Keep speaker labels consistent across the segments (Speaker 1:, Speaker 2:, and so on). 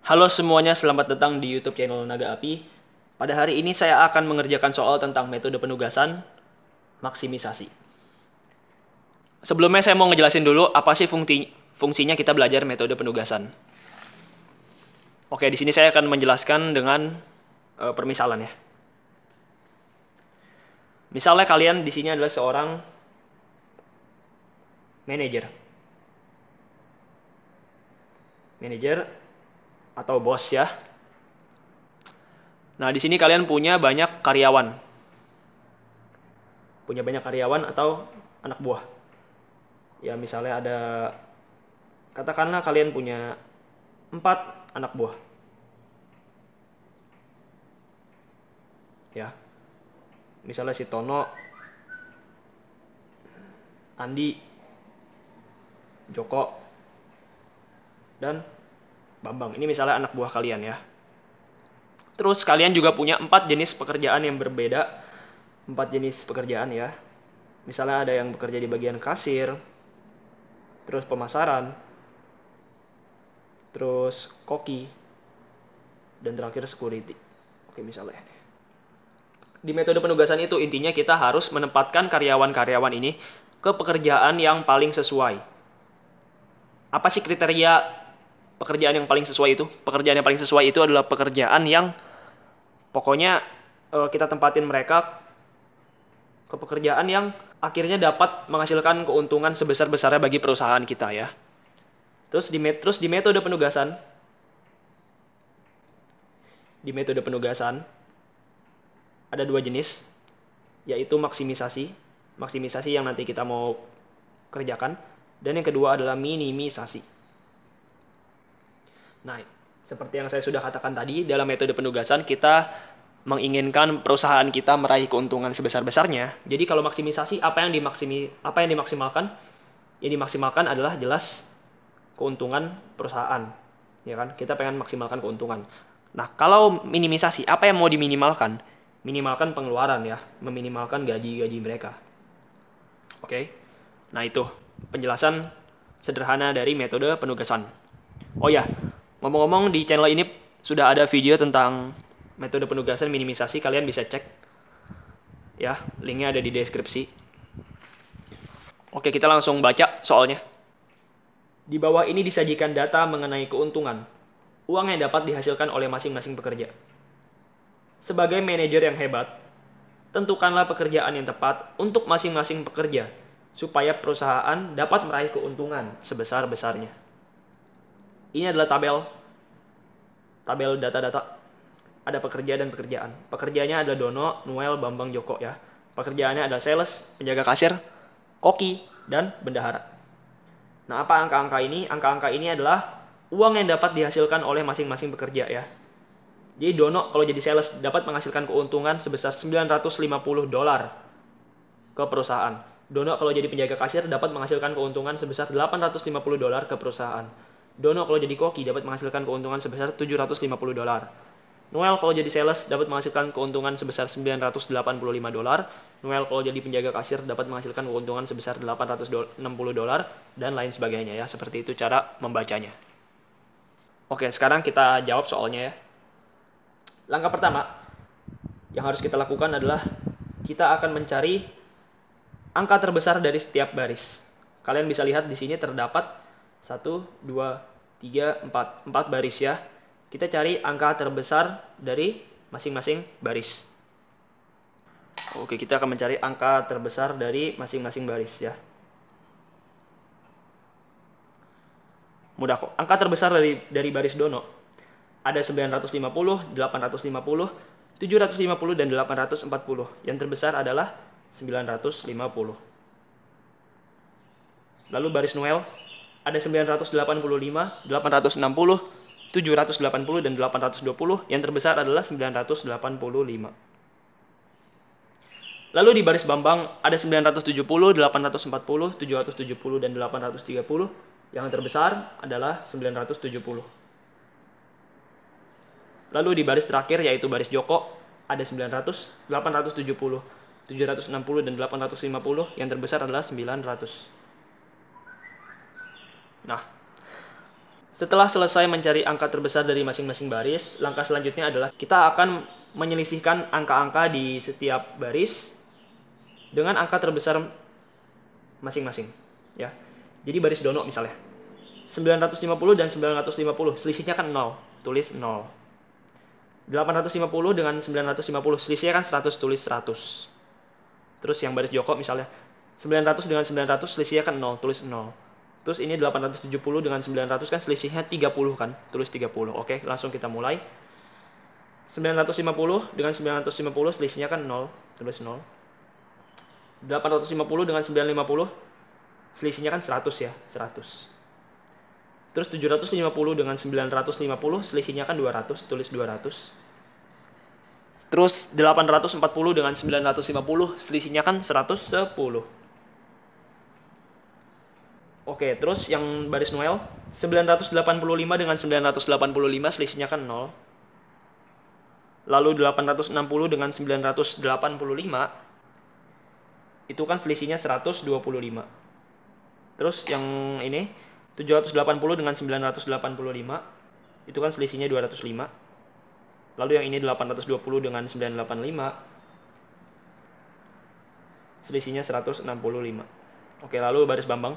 Speaker 1: Halo semuanya, selamat datang di YouTube channel Naga Api. Pada hari ini saya akan mengerjakan soal tentang metode penugasan maksimisasi. Sebelumnya saya mau ngejelasin dulu apa sih fungsi fungsinya kita belajar metode penugasan. Oke, di sini saya akan menjelaskan dengan e, permisalan ya. Misalnya kalian di sini adalah seorang manajer. Manajer atau bos ya. Nah, di sini kalian punya banyak karyawan. Punya banyak karyawan atau anak buah. Ya, misalnya ada katakanlah kalian punya empat anak buah. Ya. Misalnya si Tono, Andi, Joko, dan Bambang. Ini misalnya anak buah kalian ya. Terus kalian juga punya empat jenis pekerjaan yang berbeda. Empat jenis pekerjaan ya. Misalnya ada yang bekerja di bagian kasir, terus pemasaran, terus koki, dan terakhir security. Oke, misalnya. Di metode penugasan itu intinya kita harus menempatkan karyawan-karyawan ini ke pekerjaan yang paling sesuai. Apa sih kriteria pekerjaan yang paling sesuai itu pekerjaan yang paling sesuai itu adalah pekerjaan yang pokoknya uh, kita tempatin mereka ke pekerjaan yang akhirnya dapat menghasilkan keuntungan sebesar-besarnya bagi perusahaan kita ya. Terus di terus di metode penugasan di metode penugasan ada dua jenis yaitu maksimisasi, maksimisasi yang nanti kita mau kerjakan dan yang kedua adalah minimisasi nah Seperti yang saya sudah katakan tadi, dalam metode penugasan kita menginginkan perusahaan kita meraih keuntungan sebesar-besarnya. Jadi kalau maksimisasi apa yang dimaksimi apa yang dimaksimalkan? Yang dimaksimalkan adalah jelas keuntungan perusahaan. Ya kan? Kita pengen maksimalkan keuntungan. Nah, kalau minimisasi apa yang mau diminimalkan? Minimalkan pengeluaran ya, meminimalkan gaji-gaji mereka. Oke. Nah, itu penjelasan sederhana dari metode penugasan. Oh ya, Ngomong-ngomong di channel ini sudah ada video tentang metode penugasan minimisasi kalian bisa cek ya linknya ada di deskripsi oke kita langsung baca soalnya di bawah ini disajikan data mengenai keuntungan uang yang dapat dihasilkan oleh masing-masing pekerja sebagai manajer yang hebat tentukanlah pekerjaan yang tepat untuk masing-masing pekerja supaya perusahaan dapat meraih keuntungan sebesar-besarnya ini adalah tabel tabel data-data. Ada pekerja dan pekerjaan. Pekerjaannya ada Dono, Noel, Bambang, Joko ya. Pekerjaannya adalah sales, penjaga kasir, koki, dan bendahara. Nah, apa angka-angka ini? Angka-angka ini adalah uang yang dapat dihasilkan oleh masing-masing pekerja ya. Jadi Dono kalau jadi sales dapat menghasilkan keuntungan sebesar 950 dolar ke perusahaan. Dono kalau jadi penjaga kasir dapat menghasilkan keuntungan sebesar 850 dolar ke perusahaan. Dono kalau jadi koki dapat menghasilkan keuntungan sebesar 750 dolar. Noel kalau jadi sales dapat menghasilkan keuntungan sebesar 985 dolar. Noel kalau jadi penjaga kasir dapat menghasilkan keuntungan sebesar 860 dolar dan lain sebagainya ya. Seperti itu cara membacanya. Oke, sekarang kita jawab soalnya ya. Langkah pertama yang harus kita lakukan adalah kita akan mencari angka terbesar dari setiap baris. Kalian bisa lihat di sini terdapat 1, 2, 3, 4. 4 baris ya. Kita cari angka terbesar dari masing-masing baris. Oke, kita akan mencari angka terbesar dari masing-masing baris ya. Mudah kok. Angka terbesar dari dari baris dono ada 950, 850, 750 dan 840. Yang terbesar adalah 950. Lalu baris Noel ada 985, 860, 780 dan 820, yang terbesar adalah 985. Lalu di baris Bambang ada 970, 840, 770 dan 830, yang terbesar adalah 970. Lalu di baris terakhir yaitu baris Joko ada 900, 870, 760 dan 850, yang terbesar adalah 900. Nah, setelah selesai mencari angka terbesar dari masing-masing baris, langkah selanjutnya adalah kita akan menyelisihkan angka-angka di setiap baris dengan angka terbesar masing-masing, ya. Jadi baris dono misalnya. 950 dan 950, selisihnya kan 0, tulis 0. 850 dengan 950, selisihnya kan 100, tulis 100. Terus yang baris Joko misalnya, 900 dengan 900, selisihnya kan 0, tulis 0. Terus ini 870 dengan 900 kan selisihnya 30 kan. Tulis 30. Oke, langsung kita mulai. 950 dengan 950 selisihnya kan 0. Tulis 0. 850 dengan 950 selisihnya kan 100 ya, 100. Terus 750 dengan 950 selisihnya kan 200, tulis 200. Terus 840 dengan 950 selisihnya kan 110. Oke, terus yang baris Noel 985 dengan 985 selisihnya kan 0. Lalu 860 dengan 985 itu kan selisihnya 125. Terus yang ini 780 dengan 985 itu kan selisihnya 205. Lalu yang ini 820 dengan 985 selisihnya 165. Oke, lalu baris Bambang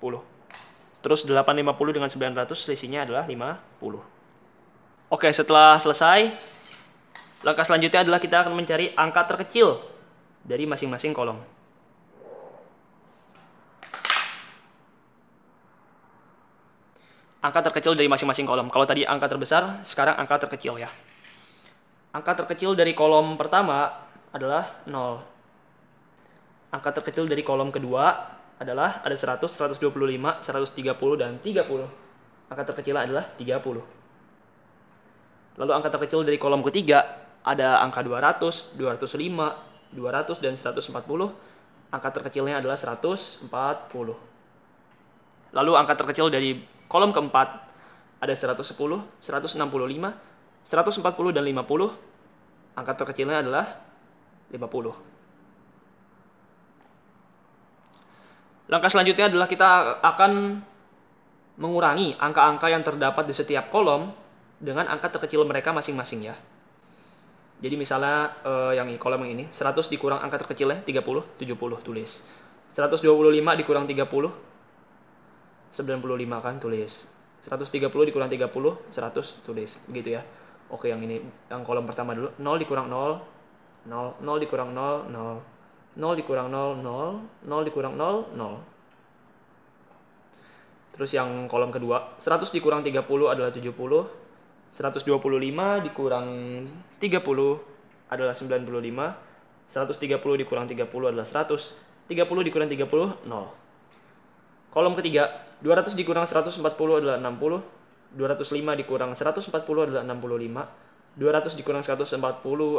Speaker 1: 10, Terus 850 dengan 900 selisihnya adalah 50. Oke, setelah selesai, langkah selanjutnya adalah kita akan mencari angka terkecil dari masing-masing kolom. Angka terkecil dari masing-masing kolom. Kalau tadi angka terbesar, sekarang angka terkecil ya. Angka terkecil dari kolom pertama adalah 0. Angka terkecil dari kolom kedua adalah ada 100, 125, 130, dan 30. Angka terkecil adalah 30. Lalu angka terkecil dari kolom ketiga ada angka 200, 205, 200, dan 140. Angka terkecilnya adalah 140. Lalu angka terkecil dari kolom keempat ada 110, 165, 140, dan 50. Angka terkecilnya adalah 50. Langkah selanjutnya adalah kita akan mengurangi angka-angka yang terdapat di setiap kolom dengan angka terkecil mereka masing-masing ya. Jadi misalnya eh, yang kolom yang ini 100 dikurang angka terkecilnya 30, 70 tulis. 125 dikurang 30 95 kan tulis. 130 dikurang 30 100 tulis begitu ya. Oke yang ini yang kolom pertama dulu 0 dikurang 0 0 0 dikurang 0 0 0 dikurang 0, 0, 0 dikurang 0, 0. Terus yang kolom kedua, 100 dikurang 30 adalah 70, 125 dikurang 30 adalah 95, 130 dikurang 30 adalah 100, 30 dikurang 30, 0. Kolom ketiga, 200 dikurang 140 adalah 60, 205 dikurang 140 adalah 65, 200 dikurang 140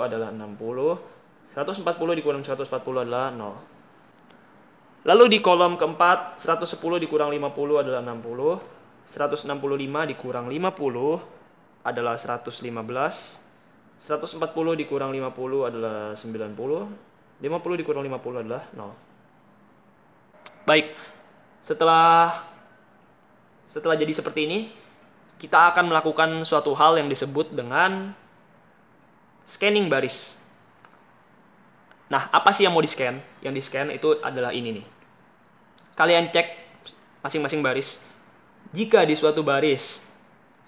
Speaker 1: adalah 60, 140 dikurang 140 adalah 0. Lalu di kolom keempat, 110 dikurang 50 adalah 60. 165 dikurang 50 adalah 115. 140 dikurang 50 adalah 90. 50 dikurang 50 adalah 0. Baik, setelah setelah jadi seperti ini, kita akan melakukan suatu hal yang disebut dengan scanning baris. Nah, apa sih yang mau di-scan? Yang di-scan itu adalah ini nih. Kalian cek masing-masing baris. Jika di suatu baris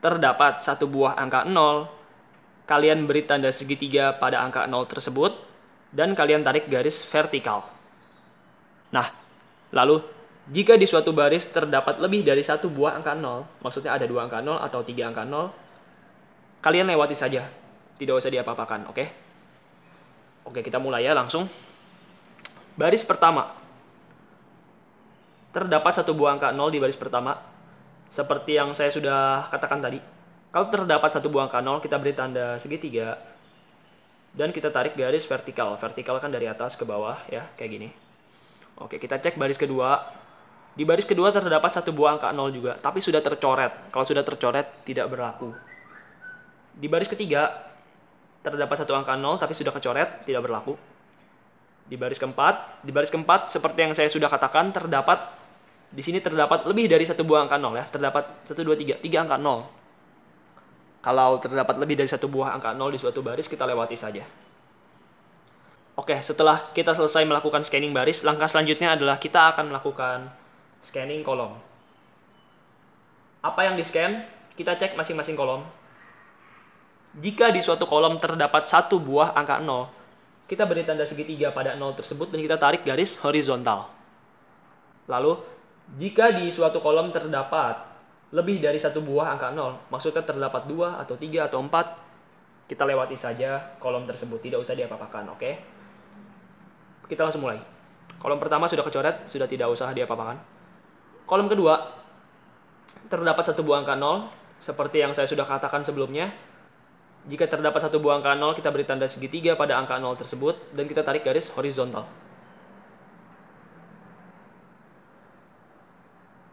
Speaker 1: terdapat satu buah angka 0, kalian beri tanda segitiga pada angka 0 tersebut, dan kalian tarik garis vertikal. Nah, lalu jika di suatu baris terdapat lebih dari satu buah angka 0, maksudnya ada dua angka 0 atau tiga angka 0, kalian lewati saja, tidak usah diapa-apakan, oke? Okay? Oke, kita mulai ya langsung. Baris pertama. Terdapat satu buah angka 0 di baris pertama. Seperti yang saya sudah katakan tadi. Kalau terdapat satu buah angka 0, kita beri tanda segitiga. Dan kita tarik garis vertikal. Vertikal kan dari atas ke bawah ya, kayak gini. Oke, kita cek baris kedua. Di baris kedua terdapat satu buah angka 0 juga, tapi sudah tercoret. Kalau sudah tercoret, tidak berlaku. Di baris ketiga, terdapat satu angka 0 tapi sudah kecoret, tidak berlaku. Di baris keempat, di baris keempat seperti yang saya sudah katakan terdapat di sini terdapat lebih dari satu buah angka 0 ya, terdapat 1 2 3, 3 angka 0. Kalau terdapat lebih dari satu buah angka 0 di suatu baris kita lewati saja. Oke, setelah kita selesai melakukan scanning baris, langkah selanjutnya adalah kita akan melakukan scanning kolom. Apa yang di-scan? Kita cek masing-masing kolom. Jika di suatu kolom terdapat satu buah angka 0, kita beri tanda segitiga pada 0 tersebut dan kita tarik garis horizontal. Lalu, jika di suatu kolom terdapat lebih dari satu buah angka 0, maksudnya terdapat dua atau tiga atau empat, kita lewati saja kolom tersebut, tidak usah diapapakan, oke? Okay? Kita langsung mulai. Kolom pertama sudah kecoret, sudah tidak usah diapapakan. Kolom kedua, terdapat satu buah angka 0, seperti yang saya sudah katakan sebelumnya, jika terdapat satu buah angka 0, kita beri tanda segitiga pada angka 0 tersebut, dan kita tarik garis horizontal.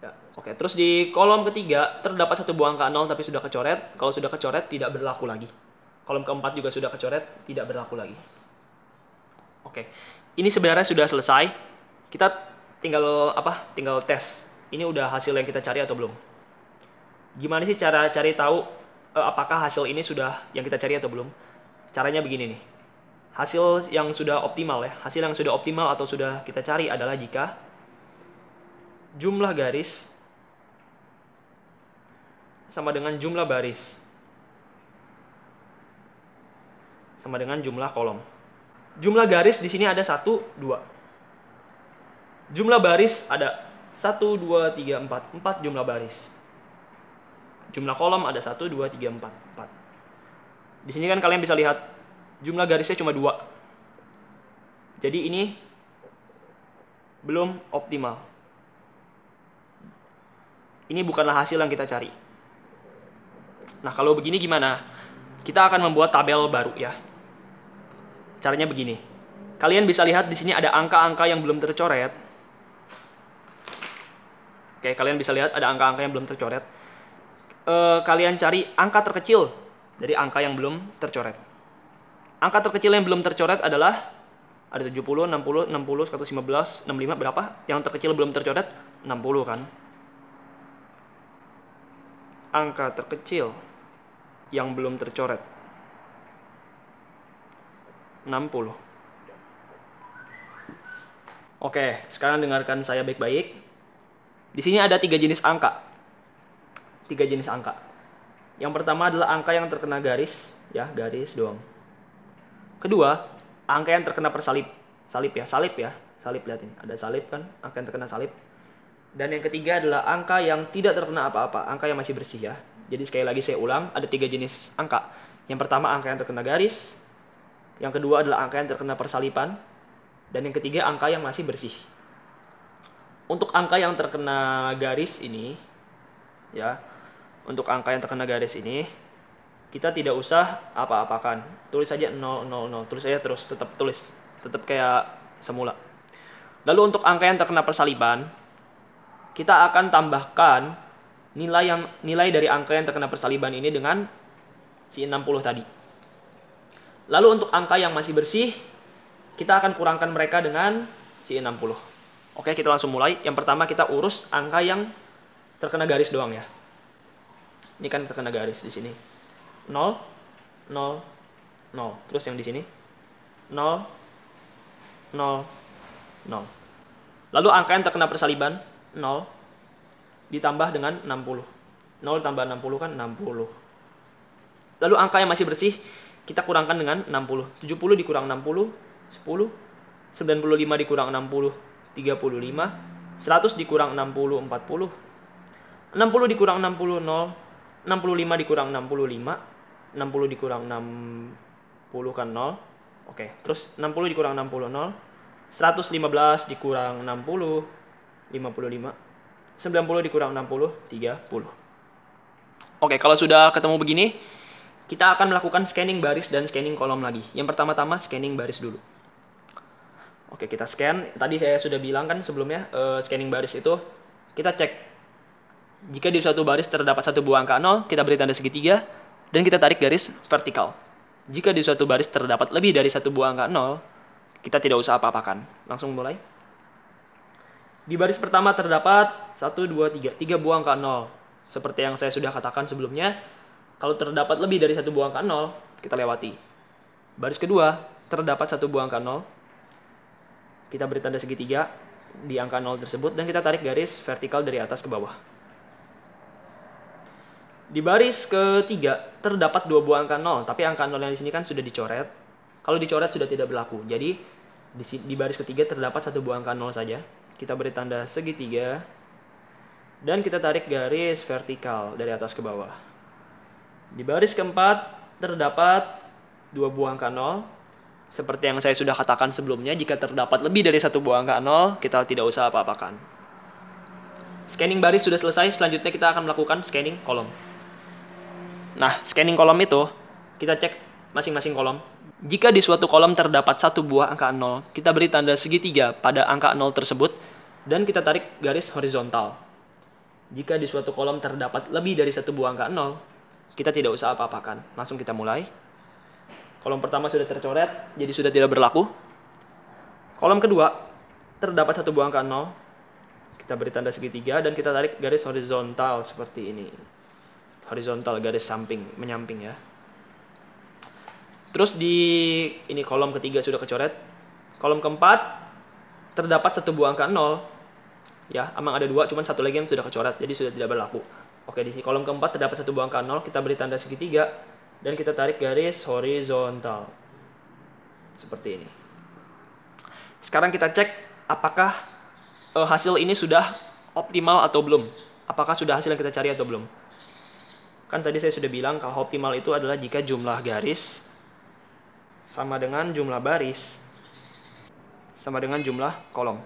Speaker 1: Ya, Oke, terus di kolom ketiga, terdapat satu buah angka 0 tapi sudah kecoret. Kalau sudah kecoret, tidak berlaku lagi. Kolom keempat juga sudah kecoret, tidak berlaku lagi. Oke, ini sebenarnya sudah selesai. Kita tinggal apa? Tinggal tes. Ini udah hasil yang kita cari atau belum? Gimana sih cara cari tahu Eh, apakah hasil ini sudah yang kita cari atau belum. Caranya begini nih. Hasil yang sudah optimal ya. Hasil yang sudah optimal atau sudah kita cari adalah jika jumlah garis sama dengan jumlah baris sama dengan jumlah kolom. Jumlah garis di sini ada satu dua Jumlah baris ada satu dua tiga empat empat jumlah baris jumlah kolom ada 1, 2, 3, 4, 4. Di sini kan kalian bisa lihat jumlah garisnya cuma 2. Jadi ini belum optimal. Ini bukanlah hasil yang kita cari. Nah, kalau begini gimana? Kita akan membuat tabel baru ya. Caranya begini. Kalian bisa lihat di sini ada angka-angka yang belum tercoret. Oke, kalian bisa lihat ada angka-angka yang belum tercoret eh, kalian cari angka terkecil dari angka yang belum tercoret. Angka terkecil yang belum tercoret adalah ada 70, 60, 60, 115, 65 berapa? Yang terkecil belum tercoret 60 kan. Angka terkecil yang belum tercoret 60. Oke, sekarang dengarkan saya baik-baik. Di sini ada tiga jenis angka tiga jenis angka. Yang pertama adalah angka yang terkena garis, ya, garis doang. Kedua, angka yang terkena persalib. Salib ya, salib ya. Salib lihat ini, ada salib kan, angka yang terkena salib. Dan yang ketiga adalah angka yang tidak terkena apa-apa, angka yang masih bersih ya. Jadi sekali lagi saya ulang, ada tiga jenis angka. Yang pertama angka yang terkena garis, yang kedua adalah angka yang terkena persalipan, dan yang ketiga angka yang masih bersih. Untuk angka yang terkena garis ini, ya, untuk angka yang terkena garis ini kita tidak usah apa-apakan tulis saja 0 tulis saja terus tetap tulis tetap kayak semula lalu untuk angka yang terkena persaliban kita akan tambahkan nilai yang nilai dari angka yang terkena persaliban ini dengan si 60 tadi lalu untuk angka yang masih bersih kita akan kurangkan mereka dengan si 60 oke kita langsung mulai yang pertama kita urus angka yang terkena garis doang ya ini kan terkena garis di sini 0 0 0 terus yang di sini 0 0 0 lalu angka yang terkena persaliban 0 ditambah dengan 60 0 ditambah 60 kan 60 lalu angka yang masih bersih kita kurangkan dengan 60 70 dikurang 60 10 95 dikurang 60 35 100 dikurang 60 40 60 dikurang 60 0 65 dikurang 65 60 dikurang 60 kan 0 oke terus 60 dikurang 60 0 115 dikurang 60 55 90 dikurang 60 30 oke kalau sudah ketemu begini kita akan melakukan scanning baris dan scanning kolom lagi yang pertama-tama scanning baris dulu oke kita scan tadi saya sudah bilang kan sebelumnya uh, scanning baris itu kita cek jika di suatu baris terdapat satu buah angka 0, kita beri tanda segitiga, dan kita tarik garis vertikal. Jika di suatu baris terdapat lebih dari satu buah angka 0, kita tidak usah apa-apakan. Langsung mulai. Di baris pertama terdapat 1, 2, 3, 3 buah angka 0. Seperti yang saya sudah katakan sebelumnya, kalau terdapat lebih dari satu buah angka 0, kita lewati. Baris kedua, terdapat satu buah angka 0. Kita beri tanda segitiga di angka 0 tersebut dan kita tarik garis vertikal dari atas ke bawah. Di baris ketiga terdapat dua buah angka 0, tapi angka 0 yang di sini kan sudah dicoret. Kalau dicoret sudah tidak berlaku. Jadi di, di baris ketiga terdapat satu buah angka 0 saja. Kita beri tanda segitiga dan kita tarik garis vertikal dari atas ke bawah. Di baris keempat terdapat dua buah angka 0. Seperti yang saya sudah katakan sebelumnya, jika terdapat lebih dari satu buah angka 0, kita tidak usah apa-apakan. Scanning baris sudah selesai, selanjutnya kita akan melakukan scanning kolom. Nah, scanning kolom itu kita cek masing-masing kolom. Jika di suatu kolom terdapat satu buah angka 0, kita beri tanda segitiga pada angka 0 tersebut dan kita tarik garis horizontal. Jika di suatu kolom terdapat lebih dari satu buah angka 0, kita tidak usah apa-apakan. Langsung kita mulai. Kolom pertama sudah tercoret, jadi sudah tidak berlaku. Kolom kedua, terdapat satu buah angka 0. Kita beri tanda segitiga dan kita tarik garis horizontal seperti ini horizontal garis samping menyamping ya terus di ini kolom ketiga sudah kecoret kolom keempat terdapat satu buah angka 0 ya emang ada dua cuman satu lagi yang sudah kecoret jadi sudah tidak berlaku oke di kolom keempat terdapat satu buah angka 0 kita beri tanda segitiga dan kita tarik garis horizontal seperti ini sekarang kita cek apakah eh, hasil ini sudah optimal atau belum apakah sudah hasil yang kita cari atau belum Kan tadi saya sudah bilang kalau optimal itu adalah jika jumlah garis sama dengan jumlah baris sama dengan jumlah kolom.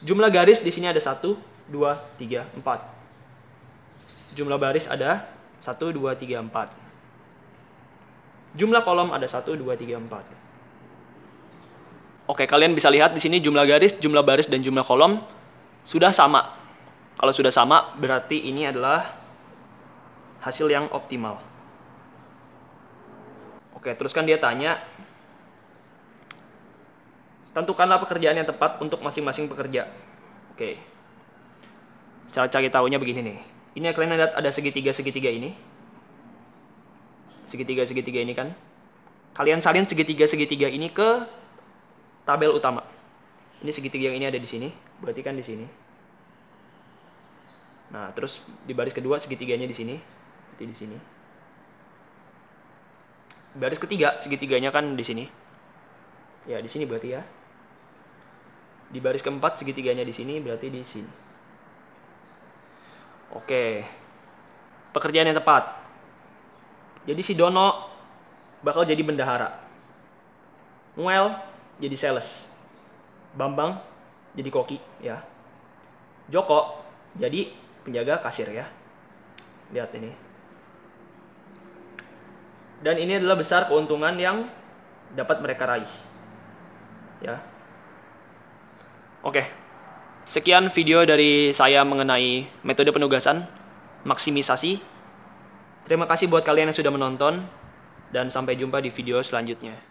Speaker 1: Jumlah garis di sini ada 1, 2, 3, 4. Jumlah baris ada 1, 2, 3, 4. Jumlah kolom ada 1, 2, 3, 4. Oke, kalian bisa lihat di sini jumlah garis, jumlah baris, dan jumlah kolom sudah sama. Kalau sudah sama, berarti ini adalah hasil yang optimal. Oke, terus kan dia tanya, tentukanlah pekerjaan yang tepat untuk masing-masing pekerja. Oke, cara cari tahunya begini nih. Ini kalian lihat ada segitiga-segitiga ini. Segitiga-segitiga ini kan. Kalian salin segitiga-segitiga ini ke tabel utama. Ini segitiga yang ini ada di sini, berarti kan di sini. Nah, terus di baris kedua segitiganya di sini, berarti di sini. Baris ketiga, segitiganya kan di sini. Ya, di sini berarti ya. Di baris keempat segitiganya di sini berarti di sini. Oke. Pekerjaan yang tepat. Jadi si Dono bakal jadi bendahara. Well, jadi sales. Bambang jadi koki ya. Joko jadi penjaga kasir ya. Lihat ini dan ini adalah besar keuntungan yang dapat mereka raih. Ya. Oke. Sekian video dari saya mengenai metode penugasan maksimisasi. Terima kasih buat kalian yang sudah menonton dan sampai jumpa di video selanjutnya.